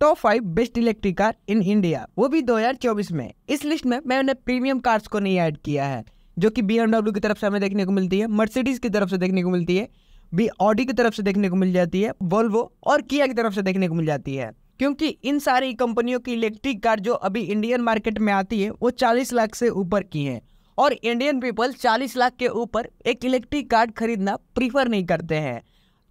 top five best electric car in India वो भी 2024 में इस लिस्ट में मैंने प्रीमियम कार्स को नहीं ऐड किया है जो कि बी की तरफ से हमें देखने को मिलती है मर्सिडीज की तरफ से देखने को मिलती है बी ऑडी की तरफ से देखने को मिल जाती है वोल्वो और किया की तरफ से देखने को मिल जाती है क्योंकि इन सारी कंपनियों की इलेक्ट्रिक कार जो अभी इंडियन मार्केट में आती है वो 40 लाख से ऊपर की हैं और इंडियन पीपल 40 लाख के ऊपर एक इलेक्ट्रिक कार खरीदना प्रीफर नहीं करते हैं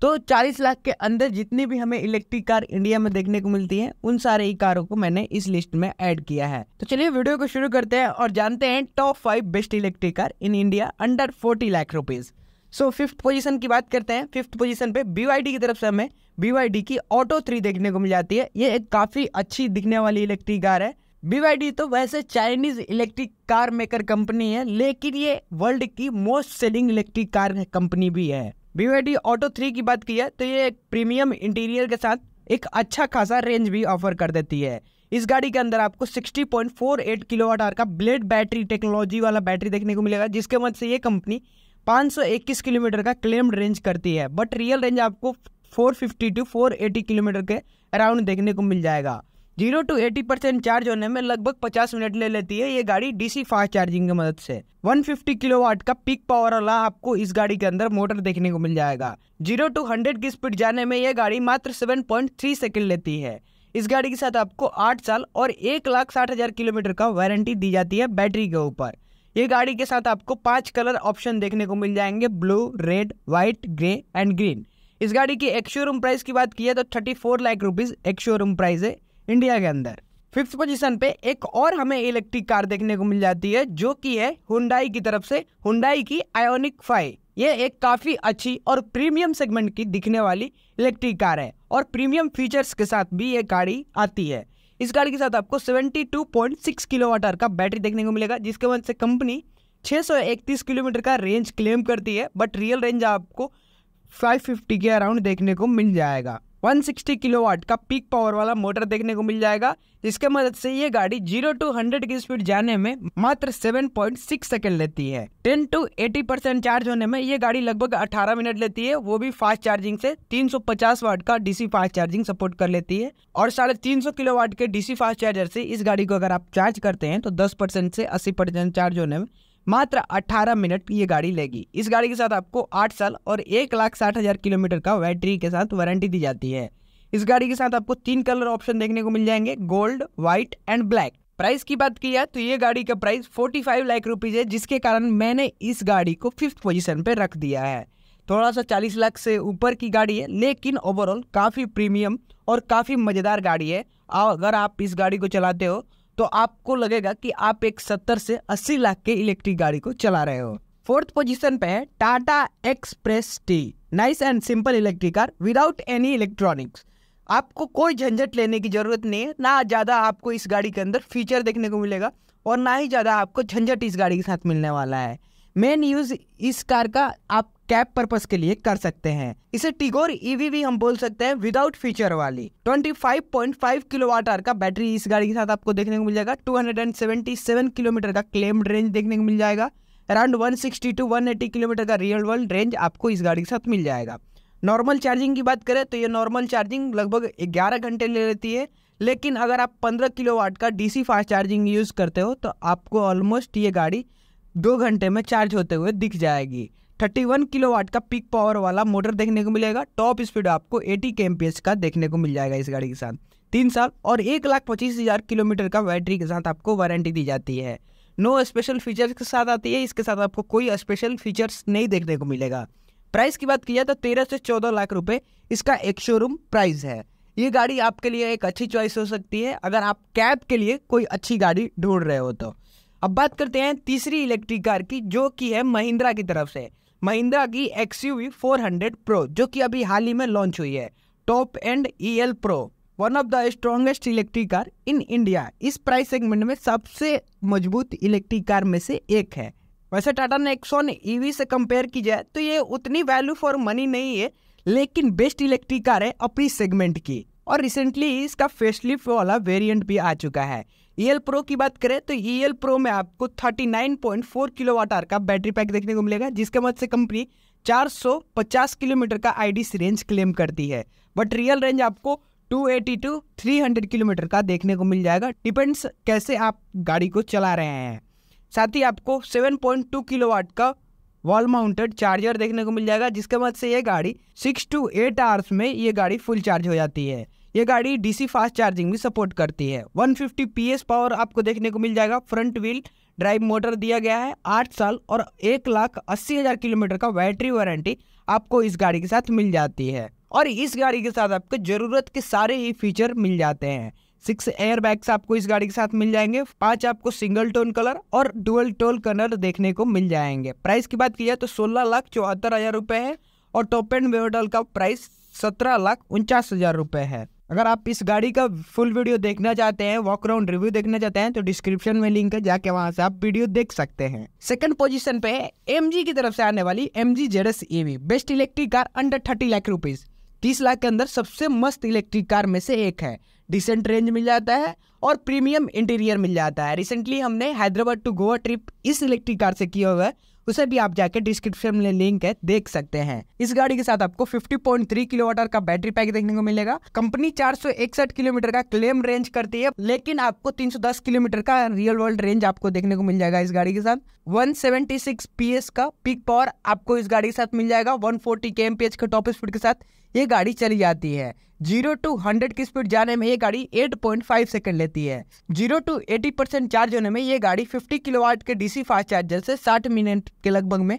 तो 40 लाख के अंदर जितनी भी हमें इलेक्ट्रिक कार इंडिया में देखने को मिलती है उन सारे ही कारों को मैंने इस लिस्ट में ऐड किया है तो चलिए वीडियो को शुरू करते हैं और जानते हैं top five best electric car in India under forty lakh rupees so fifth position की बात करते हैं फिफ्थ पोजीशन पे बीवाईडी की तरफ से हमें बीवाईडी की ऑटो थ्री देखने को मिल जाती है ये एक काफ़ी अच्छी दिखने वाली इलेक्ट्रिक कार है बीवाईडी तो वैसे Chinese electric car maker company है लेकिन ये वर्ल्ड की most selling electric car company भी है वी ऑटो थ्री की बात की है तो ये एक प्रीमियम इंटीरियर के साथ एक अच्छा खासा रेंज भी ऑफर कर देती है इस गाड़ी के अंदर आपको 60.48 किलोवाट आर का ब्लेड बैटरी टेक्नोलॉजी वाला बैटरी देखने को मिलेगा जिसके मद से ये कंपनी 521 किलोमीटर का क्लेम्ड रेंज करती है बट रियल रेंज आपको 450 टू 480 किलोमीटर के अराउंड देखने को मिल जाएगा zero to eighty percent charge होने में लगभग पचास मिनट ले लेती है ये गाड़ी डीसी फास्ट चार्जिंग की मदद से 150 किलोवाट का पिक पावर वाला आपको इस गाड़ी के अंदर मोटर देखने को मिल जाएगा जीरो टू हंड्रेड की स्पीड जाने में यह गाड़ी मात्र 7.3 सेकेंड लेती है इस गाड़ी के साथ आपको आठ साल और एक लाख साठ हज़ार किलोमीटर का वारंटी दी जाती है बैटरी के ऊपर ये गाड़ी के साथ आपको पांच कलर ऑप्शन देखने को मिल जाएंगे blue red white grey and green इस गाड़ी की एक शोरूम प्राइस की बात की है तो thirty four lakh rupees ex showroom price है इंडिया के अंदर फिफ्थ पोजीशन पे एक और हमें इलेक्ट्रिक कार देखने को मिल जाती है जो कि है हुंडाई की तरफ से हुंडाई की आयोनिक फाइव ये एक काफ़ी अच्छी और प्रीमियम सेगमेंट की दिखने वाली इलेक्ट्रिक कार है और प्रीमियम फीचर्स के साथ भी ये गाड़ी आती है इस गाड़ी के साथ आपको 72.6 किलोवाट आवर का बैटरी देखने को मिलेगा जिसके वजह से कंपनी 631 किलोमीटर का रेंज क्लेम करती है बट रियल रेंज आपको 550 के अराउंड देखने को मिल जाएगा 160 किलोवाट का पीक पावर वाला मोटर देखने को मिल जाएगा जिसके मदद से ये गाड़ी 0 टू 100 की स्पीड जाने में मात्र 7.6 सेकेंड लेती है 10 टू 80 परसेंट चार्ज होने में ये गाड़ी लगभग 18 मिनट लेती है वो भी फास्ट चार्जिंग से 350 वाट का डीसी फास्ट चार्जिंग सपोर्ट कर लेती है और साढ़े तीन किलो वाट के डीसी फास्ट चार्जर से इस गाड़ी को अगर आप चार्ज करते हैं तो दस से अस्सी चार्ज होने में मात्र 18 मिनट ये गाड़ी लेगी इस गाड़ी के साथ आपको 8 साल और एक लाख साठ हज़ार किलोमीटर का बैटरी के साथ वारंटी दी जाती है इस गाड़ी के साथ आपको तीन कलर ऑप्शन देखने को मिल जाएंगे gold white and black price की बात किया तो ये गाड़ी का प्राइस 45 लाख रुपीज़ है जिसके कारण मैंने इस गाड़ी को फिफ्थ पोजिशन पर रख दिया है थोड़ा सा चालीस लाख से ऊपर की गाड़ी है लेकिन ओवरऑल काफ़ी प्रीमियम और काफ़ी मज़ेदार गाड़ी है अगर आप इस गाड़ी को चलाते हो तो आपको लगेगा कि आप एक सत्तर से अस्सी लाख के इलेक्ट्रिक गाड़ी को चला रहे हो फोर्थ पोजीशन पे है Tata Xpres T nice and simple electric car without any electronics आपको कोई झंझट लेने की ज़रूरत नहीं है ना ज़्यादा आपको इस गाड़ी के अंदर फीचर देखने को मिलेगा और ना ही ज़्यादा आपको झंझट इस गाड़ी के साथ मिलने वाला है मेन यूज़ इस कार का आप कैब पर्पज के लिए कर सकते हैं इसे टिगोर ईवी e भी हम बोल सकते हैं विदाउट फीचर वाली 25.5 किलोवाट आर का बैटरी इस गाड़ी के साथ आपको देखने को मिल जाएगा 277 किलोमीटर का क्लेम्ड रेंज देखने को मिल जाएगा अराउंड 160 टू 180 किलोमीटर का रियल वर्ल्ड रेंज आपको इस गाड़ी के साथ मिल जाएगा नॉर्मल चार्जिंग की बात करें तो ये नॉर्मल चार्जिंग लगभग 11 घंटे ले लेती है लेकिन अगर आप 15 किलोवाट का डीसी फास्ट चार्जिंग यूज़ करते हो तो आपको ऑलमोस्ट ये गाड़ी दो घंटे में चार्ज होते हुए दिख जाएगी 31 किलोवाट का पिक पावर वाला मोटर देखने को मिलेगा टॉप स्पीड आपको 80 के का देखने को मिल जाएगा इस गाड़ी के साथ तीन साल और एक लाख पच्चीस हज़ार किलोमीटर का बैटरी के साथ आपको वारंटी दी जाती है नो स्पेशल फीचर्स के साथ आती है इसके साथ आपको कोई स्पेशल फीचर्स नहीं देखने को मिलेगा प्राइस की बात की जाए तो तेरह से चौदह लाख रुपये इसका एक शोरूम प्राइस है ये गाड़ी आपके लिए एक अच्छी चॉइस हो सकती है अगर आप कैब के लिए कोई अच्छी गाड़ी ढूंढ रहे हो तो अब बात करते हैं तीसरी इलेक्ट्रिक कार की जो कि है महिंद्रा की तरफ से महिंद्रा की X U V four hundred pro जो कि अभी हाल ही में लॉन्च हुई है top end E L pro one of the strongest electric car in India इस प्राइस सेगमेंट में सबसे मजबूत इलेक्ट्रिक कार में से एक है वैसे टाटा नेक्सॉन ईवी से कंपेयर की जाए तो ये उतनी वैल्यू फॉर मनी नहीं है लेकिन बेस्ट इलेक्ट्रिक कार है अपनी सेगमेंट की और रिसेंटली इसका फेसलिफ्ट वाला वेरिएंट भी आ चुका है ईएल e प्रो की बात करें तो ईएल e प्रो में आपको 39.4 किलोवाट आर का बैटरी पैक देखने को मिलेगा जिसके मदद से कंपनी 450 किलोमीटर का सी रेंज क्लेम करती है बट रियल रेंज आपको 280 टू 300 किलोमीटर का देखने को मिल जाएगा डिपेंड्स कैसे आप गाड़ी को चला रहे हैं साथ ही आपको 7.2 वाट का वॉल माउंटेड चार्जर देखने को मिल जाएगा जिसके मदद से ये गाड़ी सिक्स टू एट आवर्स में ये गाड़ी फुल चार्ज हो जाती है ये गाड़ी डीसी फास्ट चार्जिंग भी सपोर्ट करती है 150 पीएस पावर आपको देखने को मिल जाएगा फ्रंट व्हील ड्राइव मोटर दिया गया है आठ साल और एक लाख अस्सी हज़ार किलोमीटर का बैटरी वारंटी आपको इस गाड़ी के साथ मिल जाती है और इस गाड़ी के साथ आपको ज़रूरत के सारे ही फीचर मिल जाते हैं सिक्स एयर बैग्स आपको इस गाड़ी के साथ मिल जाएंगे पांच आपको सिंगल टोन कलर और डुअल टोल कलर देखने को मिल जाएंगे प्राइस की बात की जाए तो सोलह लाख चौहत्तर हज़ार रुपये है और टॉप एंड वेडल का प्राइस सत्रह लाख उनचास हज़ार रुपये है अगर आप इस गाड़ी का फुल वीडियो देखना चाहते हैं वॉक राउंड रिव्यू देखना चाहते हैं तो डिस्क्रिप्शन में लिंक है जाके वहां से आप वीडियो देख सकते हैं सेकंड पोजीशन पे है एम की तरफ से आने वाली M G ZS EV best electric car under thirty lakh rupees तीस लाख के अंदर सबसे मस्त इलेक्ट्रिक कार में से एक है डिसेंट रेंज मिल जाता है और प्रीमियम इंटीरियर मिल जाता है रिसेंटली हमने हैदराबाद टू गोवा ट्रिप इस इलेक्ट्रिक कार से किया हुआ है उसे भी आप जाके डिस्क्रिप्शन में लिंक है देख सकते हैं इस गाड़ी के साथ आपको 50.3 किलोमीटर का बैटरी पैक देखने को मिलेगा कंपनी चार किलोमीटर का क्लेम रेंज करती है लेकिन आपको 310 किलोमीटर का रियल वर्ल्ड रेंज आपको देखने को मिल जाएगा इस गाड़ी के साथ 176 पीएस का पीक पावर आपको इस गाड़ी के साथ मिल जाएगा 140 फोर्टी के के टॉप स्पीड के साथ ये गाड़ी चली जाती है जीरो टू हंड्रेड की स्पीड जाने में ये गाड़ी 8.5 सेकेंड लेती है जीरो टू 80 परसेंट चार्ज होने में ये गाड़ी 50 किलोवाट के डीसी फास्ट चार्जर से 60 मिनट के लगभग में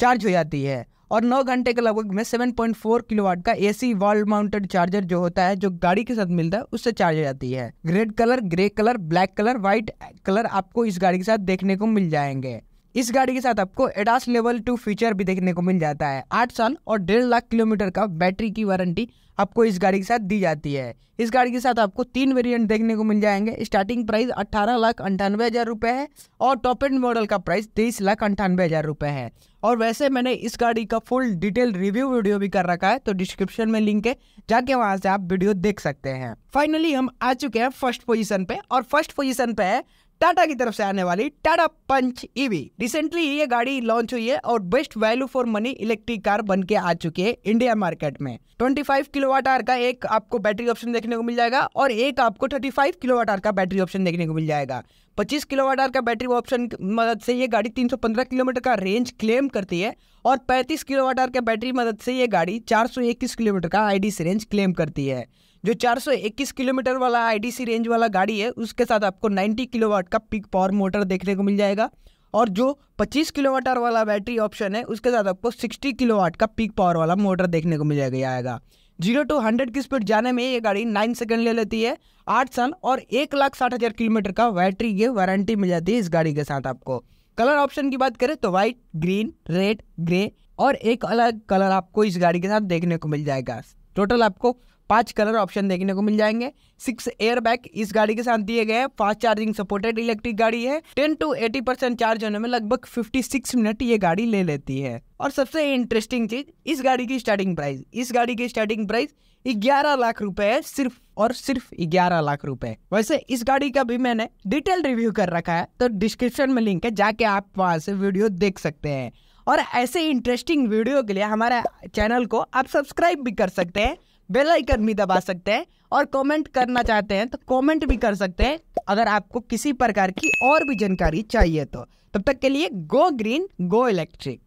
चार्ज हो जाती है और 9 घंटे के लगभग में 7.4 किलोवाट का एसी वॉल माउंटेड चार्जर जो होता है जो गाड़ी के साथ मिलता है उससे चार्ज हो जाती है red colour grey colour black colour white colour आपको इस गाड़ी के साथ देखने को मिल जाएंगे इस गाड़ी के साथ आपको एडास लेवल टू फीचर भी देखने को मिल जाता है आठ साल और डेढ़ लाख किलोमीटर का बैटरी की वारंटी आपको इस गाड़ी के साथ दी जाती है इस गाड़ी के साथ आपको तीन वेरिएंट देखने को मिल जाएंगे स्टार्टिंग प्राइस अट्ठारह लाख अंठानवे हज़ार रुपये है और टॉप एंड मॉडल का प्राइस तेईस लाख अंठानवे हज़ार रुपये है और वैसे मैंने इस गाड़ी का फुल डिटेल रिव्यू वीडियो भी कर रखा है तो डिस्क्रिप्शन में लिंक है जाके वहाँ से आप वीडियो देख सकते हैं फाइनली हम आ चुके हैं फर्स्ट पोजिशन पे और फर्स्ट पोजिशन पर है टाटा की तरफ से आने वाली टाटा पंच ईवी रिसेंटली ये गाड़ी लॉन्च हुई है और best value for money electric car बन के आ चुकी है इंडिया मार्केट में 25 किलोवाट आर का एक आपको बैटरी ऑप्शन देखने को मिल जाएगा और एक आपको 35 किलोवाट आर का बैटरी ऑप्शन देखने को मिल जाएगा 25 किलोवाट आर का बैटरी ऑप्शन मदद से ये गाड़ी 315 किलोमीटर का रेंज क्लेम करती है और 35 किलोवाट आर का बैटरी मदद से ये गाड़ी 421 किलोमीटर का आईडी रेंज क्लेम करती है जो 421 किलोमीटर वाला आईडीसी रेंज वाला गाड़ी है उसके साथ आपको 90 किलोवाट का पिक पावर मोटर देखने को मिल जाएगा और जो 25 किलोवाट वाला बैटरी ऑप्शन है उसके साथ आपको 60 किलोवाट का पिक पावर वाला मोटर देखने को मिल जाएगा जीरो टू हंड्रेड की स्पीड जाने में ये गाड़ी नाइन सेकंड ले लेती है आठ साल और एक लाख साठ हज़ार किलोमीटर का बैटरी की वारंटी मिल जाती है इस गाड़ी के साथ आपको कलर ऑप्शन की बात करें तो वाइट ग्रीन रेड ग्रे और एक अलग कलर आपको इस गाड़ी के साथ देखने को मिल जाएगा टोटल आपको पांच कलर ऑप्शन देखने को मिल जाएंगे सिक्स एयर बैग इस गाड़ी के साथ दिए गए हैं फास्ट चार्जिंग सपोर्टेड इलेक्ट्रिक गाड़ी है ten to eighty percent charge होने में लगभग फिफ्टी सिक्स मिनट ये गाड़ी ले लेती है और सबसे इंटरेस्टिंग चीज इस गाड़ी की स्टार्टिंग प्राइस इस गाड़ी की स्टार्टिंग प्राइस ग्यारह लाख रुपए है सिर्फ और सिर्फ ग्यारह लाख रुपए वैसे इस गाड़ी का भी मैंने डिटेल रिव्यू कर रखा है तो डिस्क्रिप्शन में लिंक है जाके आप वहां से वीडियो देख सकते हैं और ऐसे इंटरेस्टिंग वीडियो के लिए हमारे चैनल को आप सब्सक्राइब भी कर सकते हैं बेल आइकन भी दबा सकते हैं और कमेंट करना चाहते हैं तो कमेंट भी कर सकते हैं अगर आपको किसी प्रकार की और भी जानकारी चाहिए तो तब तक के लिए गो ग्रीन गो इलेक्ट्रिक